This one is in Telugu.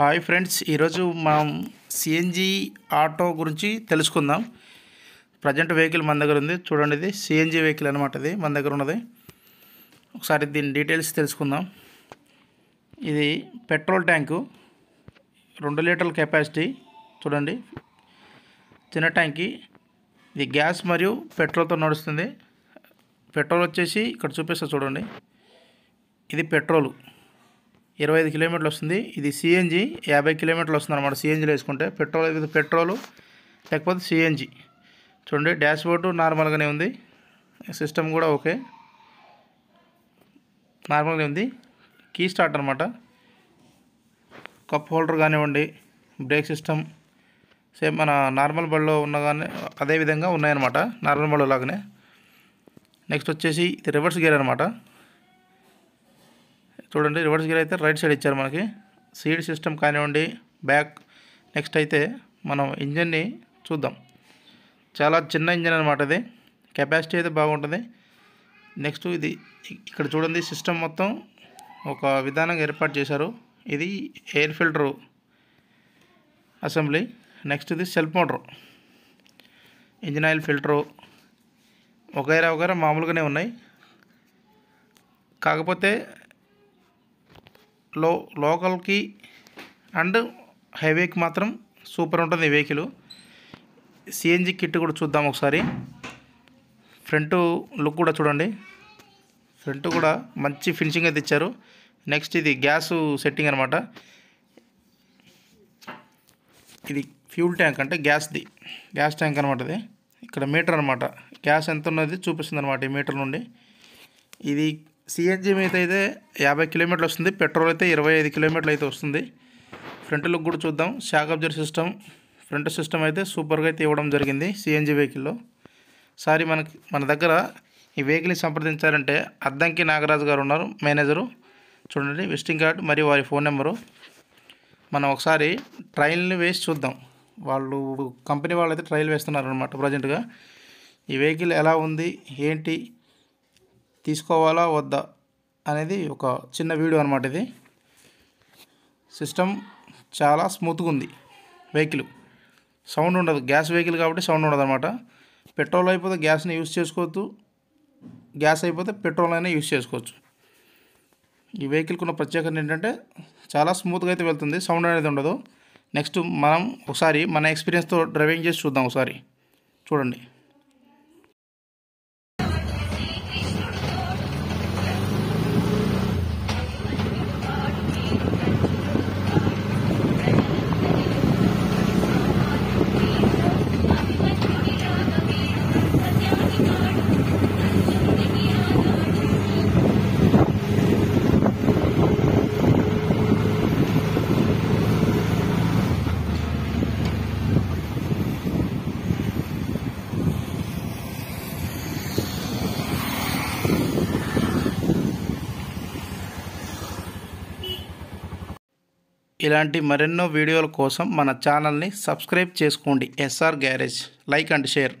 హాయ్ ఫ్రెండ్స్ ఈరోజు మనం సిఎన్జి ఆటో గురించి తెలుసుకుందాం ప్రజెంట్ వెహికల్ మన దగ్గర ఉంది చూడండి ఇది సిఎన్జి వెహికల్ అనమాట ఇది మన దగ్గర ఉన్నది ఒకసారి దీని డీటెయిల్స్ తెలుసుకుందాం ఇది పెట్రోల్ ట్యాంకు రెండు లీటర్ల కెపాసిటీ చూడండి చిన్న ట్యాంకి ఇది గ్యాస్ మరియు పెట్రోల్తో నడుస్తుంది పెట్రోల్ వచ్చేసి ఇక్కడ చూపిస్తా చూడండి ఇది పెట్రోలు ఇరవై ఐదు కిలోమీటర్లు వస్తుంది ఇది సిఎన్జి యాభై కిలోమీటర్లు వస్తుంది అనమాట సిఎన్జిలో వేసుకుంటే పెట్రోల్ పెట్రోలు లేకపోతే సిఎన్జి చూడండి డ్యాష్ బోర్డు నార్మల్గానే ఉంది సిస్టమ్ కూడా ఓకే నార్మల్గానే ఉంది కీ స్టార్ట్ అనమాట కప్ హోల్డర్ కానివ్వండి బ్రేక్ సిస్టమ్ సేమ్ మన నార్మల్ బళ్ళలో ఉన్న కానీ అదేవిధంగా ఉన్నాయన్నమాట నార్మల్ బళ్ళు లాగానే నెక్స్ట్ వచ్చేసి ఇది రివర్స్ గేర్ అనమాట చూడండి రివర్స్ గేర్ అయితే రైట్ సైడ్ ఇచ్చారు మనకి సీడ్ సిస్టమ్ కానివ్వండి బ్యాక్ నెక్స్ట్ అయితే మనం ఇంజన్ని చూద్దాం చాలా చిన్న ఇంజన్ అనమాట ఇది కెపాసిటీ అయితే బాగుంటుంది నెక్స్ట్ ఇది ఇక్కడ చూడండి సిస్టమ్ మొత్తం ఒక విధానంగా ఏర్పాటు చేశారు ఇది ఎయిర్ ఫిల్టరు అసెంబ్లీ నెక్స్ట్ ఇది self motor engine oil filter వగైరా వగైరా మామూలుగానే ఉన్నాయి కాకపోతే లో లోకల్కి అండ్ హైవేకి మాత్రం సూపర్ ఉంటుంది ఈ వెహికల్ సిఎన్జి కిట్ కూడా చూద్దాం ఒకసారి ఫ్రంట్ లుక్ కూడా చూడండి ఫ్రంట్ కూడా మంచి ఫినిషింగ్ అయితే ఇచ్చారు నెక్స్ట్ ఇది గ్యాస్ సెట్టింగ్ అనమాట ఇది ఫ్యూల్ ట్యాంక్ అంటే గ్యాస్ది గ్యాస్ ట్యాంక్ అనమాట ఇది ఇక్కడ మీటర్ అనమాట గ్యాస్ ఎంత ఉన్నది చూపిస్తుంది అనమాట ఈ మీటర్ నుండి ఇది సిఎన్జి మీద అయితే యాభై కిలోమీటర్లు వస్తుంది పెట్రోల్ అయితే ఇరవై ఐదు కిలోమీటర్లు అయితే వస్తుంది ఫ్రంట్ లుక్ కూడా చూద్దాం shock absorber system front system అయితే సూపర్గా అయితే ఇవ్వడం జరిగింది సిఎన్జి వెహికల్లో సారీ మనకి మన దగ్గర ఈ వెహికల్ని సంప్రదించాలంటే అద్దంకి నాగరాజు గారు ఉన్నారు మేనేజరు చూడండి విజిటింగ్ కార్డ్ మరియు వారి ఫోన్ నెంబరు మనం ఒకసారి ట్రైల్ని వేసి చూద్దాం వాళ్ళు కంపెనీ వాళ్ళు అయితే ట్రైల్ వేస్తున్నారు అనమాట ప్రజెంట్గా ఈ వెహికల్ ఎలా ఉంది ఏంటి తీసుకోవాలా వద్దా అనేది ఒక చిన్న వీడియో అనమాట ఇది సిస్టమ్ చాలా స్మూత్గా ఉంది వెహికల్ సౌండ్ ఉండదు గ్యాస్ వెహికల్ కాబట్టి సౌండ్ ఉండదు అనమాట పెట్రోల్ అయిపోతే గ్యాస్ని యూస్ చేసుకోవచ్చు గ్యాస్ అయిపోతే పెట్రోల్ అయినా యూస్ చేసుకోవచ్చు ఈ వెహికల్కి ఉన్న ప్రత్యేకత ఏంటంటే చాలా స్మూత్గా అయితే వెళ్తుంది సౌండ్ అనేది ఉండదు నెక్స్ట్ మనం ఒకసారి మన ఎక్స్పీరియన్స్తో డ్రైవింగ్ చేసి చూద్దాం ఒకసారి చూడండి ఇలాంటి మరెన్నో వీడియోల కోసం మన ఛానల్ని సబ్స్క్రైబ్ చేసుకోండి SR garage like and share